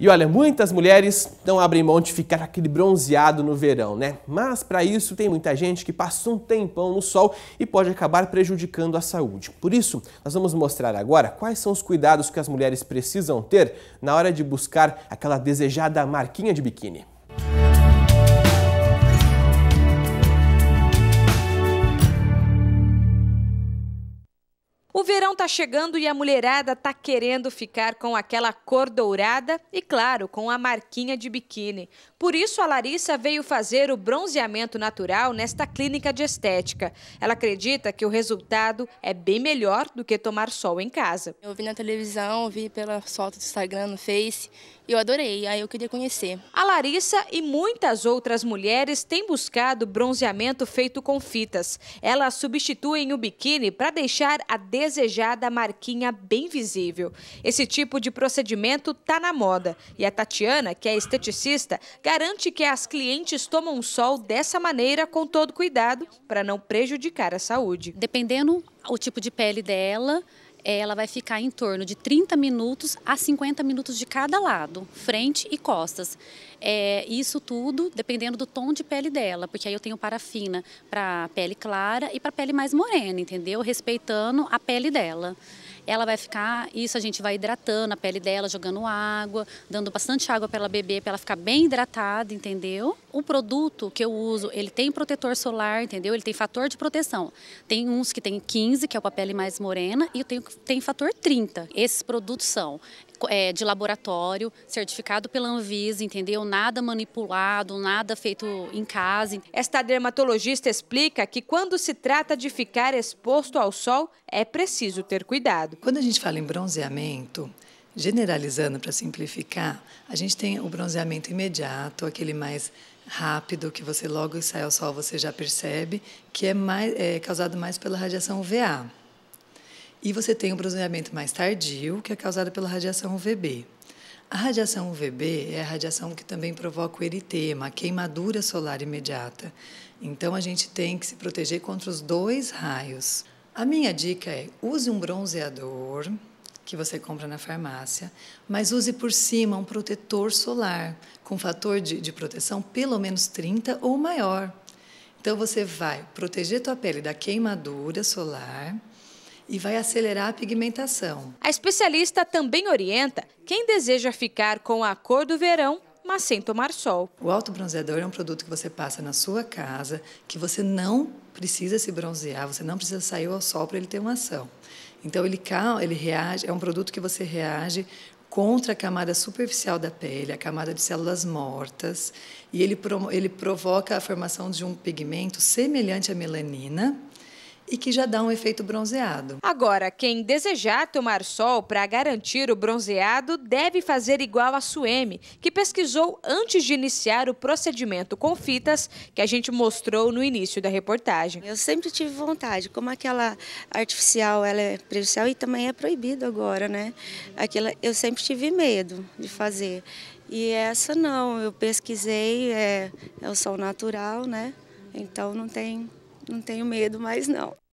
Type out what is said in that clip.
E olha, muitas mulheres não abrem mão de ficar aquele bronzeado no verão, né? Mas para isso tem muita gente que passa um tempão no sol e pode acabar prejudicando a saúde. Por isso, nós vamos mostrar agora quais são os cuidados que as mulheres precisam ter na hora de buscar aquela desejada marquinha de biquíni. verão tá chegando e a mulherada tá querendo ficar com aquela cor dourada e, claro, com a marquinha de biquíni. Por isso, a Larissa veio fazer o bronzeamento natural nesta clínica de estética. Ela acredita que o resultado é bem melhor do que tomar sol em casa. Eu vi na televisão, vi pela foto do Instagram, no Face, eu adorei, aí eu queria conhecer. A Larissa e muitas outras mulheres têm buscado bronzeamento feito com fitas. Elas substituem o biquíni para deixar a desejada marquinha bem visível. Esse tipo de procedimento tá na moda. E a Tatiana, que é esteticista, garante que as clientes tomam sol dessa maneira com todo cuidado para não prejudicar a saúde. Dependendo o tipo de pele dela, é, ela vai ficar em torno de 30 minutos a 50 minutos de cada lado, frente e costas. É, isso tudo dependendo do tom de pele dela, porque aí eu tenho parafina para pele clara e para pele mais morena, entendeu? Respeitando a pele dela ela vai ficar, isso a gente vai hidratando a pele dela, jogando água, dando bastante água para ela beber, para ela ficar bem hidratada, entendeu? o produto que eu uso, ele tem protetor solar, entendeu? Ele tem fator de proteção. Tem uns que tem 15, que é o papel mais morena, e tem fator 30. Esses produtos são é, de laboratório, certificado pela Anvisa, entendeu? Nada manipulado, nada feito em casa. Esta dermatologista explica que quando se trata de ficar exposto ao sol, é preciso ter cuidado. Quando a gente fala em bronzeamento, Generalizando para simplificar, a gente tem o bronzeamento imediato, aquele mais rápido que você logo sai ao sol você já percebe, que é, mais, é causado mais pela radiação UVA. E você tem o bronzeamento mais tardio, que é causado pela radiação UVB. A radiação UVB é a radiação que também provoca o eritema, a queimadura solar imediata. Então a gente tem que se proteger contra os dois raios. A minha dica é: use um bronzeador que você compra na farmácia, mas use por cima um protetor solar com fator de, de proteção pelo menos 30 ou maior. Então você vai proteger tua pele da queimadura solar e vai acelerar a pigmentação. A especialista também orienta quem deseja ficar com a cor do verão mas sem tomar sol. O autobronzeador é um produto que você passa na sua casa, que você não precisa se bronzear, você não precisa sair ao sol para ele ter uma ação. Então ele ele reage, é um produto que você reage contra a camada superficial da pele, a camada de células mortas, e ele, ele provoca a formação de um pigmento semelhante à melanina, e que já dá um efeito bronzeado. Agora, quem desejar tomar sol para garantir o bronzeado deve fazer igual a Sueme, que pesquisou antes de iniciar o procedimento com fitas que a gente mostrou no início da reportagem. Eu sempre tive vontade, como aquela artificial, ela é prejudicial e também é proibida agora, né? Aquela, eu sempre tive medo de fazer. E essa não, eu pesquisei, é, é o sol natural, né? Então não tem não tenho medo mais não.